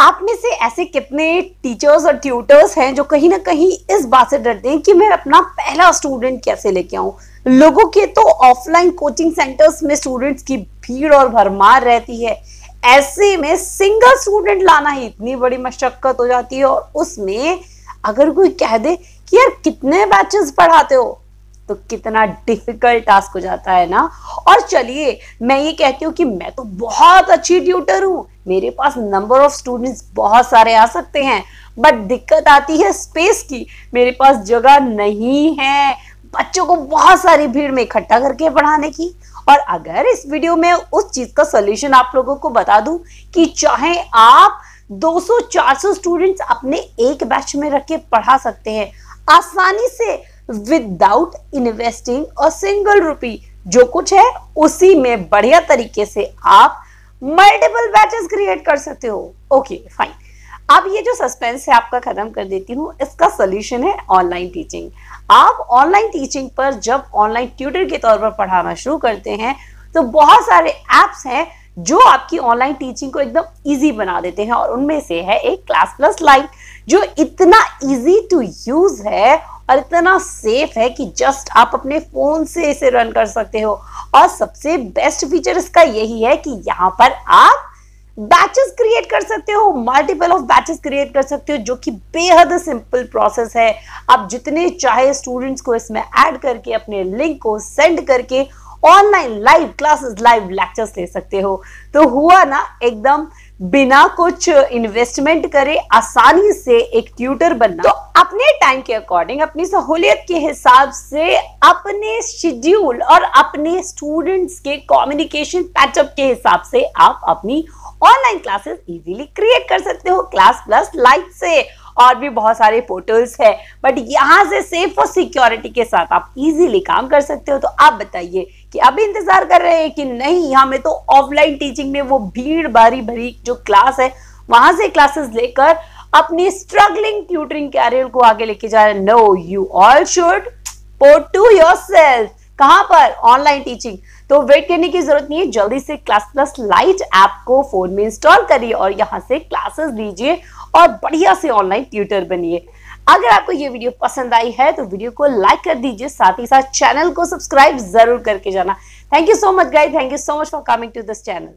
आप में से ऐसे कितने टीचर्स और ट्यूटर्स हैं जो कहीं ना कहीं इस बात से डरते हैं कि मैं अपना पहला स्टूडेंट कैसे लेके आऊं लोगों के तो ऑफलाइन कोचिंग सेंटर्स में स्टूडेंट्स की भीड़ और भरमार रहती है ऐसे में सिंगल स्टूडेंट लाना ही इतनी बड़ी मशक्कत हो जाती है और उसमें अगर कोई कह दे कि यार कितने बैचेस पढ़ाते हो तो कितना डिफिकल्ट टास्क हो जाता है ना और चलिए मैं ये कहती हूँ कि मैं तो बहुत अच्छी ट्यूटर हूँ मेरे पास नंबर ऑफ स्टूडेंट्स बहुत सारे आ सकते हैं बट दिक्कत आती है स्पेस की मेरे पास जगह नहीं है बच्चों को बहुत सारी भीड़ में इकट्ठा करके पढ़ाने की और अगर इस वीडियो में उस चीज का सोल्यूशन आप लोगों को बता दू कि चाहे आप 200-400 स्टूडेंट्स अपने एक बैच में रख के पढ़ा सकते हैं आसानी से without investing a single rupee जो कुछ है उसी में बढ़िया तरीके से आप मल्टीपल बैचेस क्रिएट कर सकते हो ओके okay, फाइन अब ये जो सस्पेंस है आपका खत्म कर देती हूँ इसका सोल्यूशन है ऑनलाइन टीचिंग आप ऑनलाइन टीचिंग पर जब ऑनलाइन ट्यूटर के तौर पर पढ़ाना शुरू करते हैं तो बहुत सारे एप्स हैं जो आपकी ऑनलाइन टीचिंग को एकदम इजी बना देते हैं और उनमें से है एक क्लास प्लस लाइव जो इतना इजी टू यूज है और इतना सेफ है कि जस्ट आप अपने फोन से इसे रन कर सकते हो और सबसे बेस्ट फीचर इसका यही है कि यहाँ पर आप बैचेस क्रिएट कर सकते हो मल्टीपल ऑफ बैचेस क्रिएट कर सकते हो जो कि बेहद सिंपल प्रोसेस है आप जितने चाहे स्टूडेंट्स को इसमें ऐड करके अपने लिंक को सेंड करके online live classes live lectures ले सकते हो तो हुआ ना एकदम बिना कुछ इन्वेस्टमेंट करे आसानी से एक ट्यूटर बनना तो अपने टाइम के अकॉर्डिंग अपनी सहूलियत के हिसाब से अपने शेड्यूल और अपने स्टूडेंट्स के कम्युनिकेशन पैचअप के हिसाब से आप अपनी ऑनलाइन क्लासेस इजीली क्रिएट कर सकते हो क्लास प्लस लाइव से और भी बहुत सारे पोर्टल्स है बट यहाँ से सेफ और सिक्योरिटी के साथ आप इजीली काम कर सकते हो तो आप बताइए कि अब इंतजार कर रहे हैं कि नहीं हमें तो ऑफलाइन टीचिंग में वो भीड़ भारी भरी जो क्लास है वहां से क्लासेस लेकर अपनी स्ट्रगलिंग ट्यूटरिंग कैरियर को आगे लेके जा रहे no you all should port to your self कहां पर ऑनलाइन टीचिंग तो वेट करने की जरूरत नहीं है जल्दी से क्लास प्लस लाइट ऐप को फोन में इंस्टॉल करिए और यहां से क्लासेस लीजिए और बढ़िया से ऑनलाइन ट्यूटर बनिए अगर आपको ये वीडियो पसंद आई है तो वीडियो को लाइक कर दीजिए साथ ही साथ चैनल को सब्सक्राइब जरूर करके जाना thank you so much guy thank you so much for coming to this channel